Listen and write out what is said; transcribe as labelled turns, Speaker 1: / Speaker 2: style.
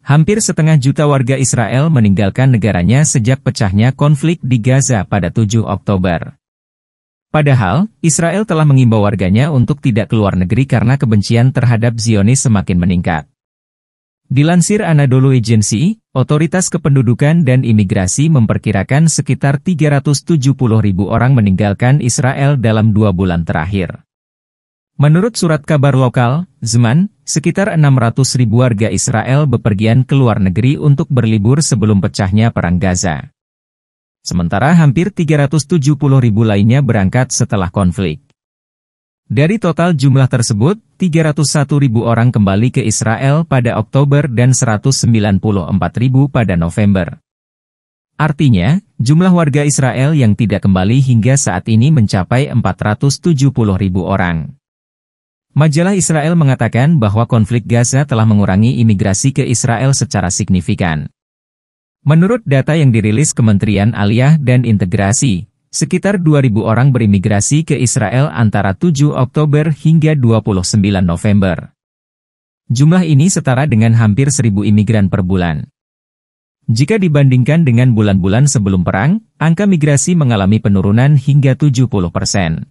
Speaker 1: Hampir setengah juta warga Israel meninggalkan negaranya sejak pecahnya konflik di Gaza pada 7 Oktober. Padahal, Israel telah mengimbau warganya untuk tidak keluar negeri karena kebencian terhadap Zionis semakin meningkat. Dilansir Anadolu Agency, Otoritas Kependudukan dan Imigrasi memperkirakan sekitar 370 ribu orang meninggalkan Israel dalam dua bulan terakhir. Menurut surat kabar lokal, Zeman, sekitar 600 ribu warga Israel bepergian ke luar negeri untuk berlibur sebelum pecahnya Perang Gaza. Sementara hampir 370 ribu lainnya berangkat setelah konflik. Dari total jumlah tersebut, 301 ribu orang kembali ke Israel pada Oktober dan 194 ribu pada November. Artinya, jumlah warga Israel yang tidak kembali hingga saat ini mencapai 470 ribu orang. Majalah Israel mengatakan bahwa konflik Gaza telah mengurangi imigrasi ke Israel secara signifikan. Menurut data yang dirilis Kementerian Aliyah dan Integrasi, sekitar 2.000 orang berimigrasi ke Israel antara 7 Oktober hingga 29 November. Jumlah ini setara dengan hampir 1.000 imigran per bulan. Jika dibandingkan dengan bulan-bulan sebelum perang, angka migrasi mengalami penurunan hingga 70 persen.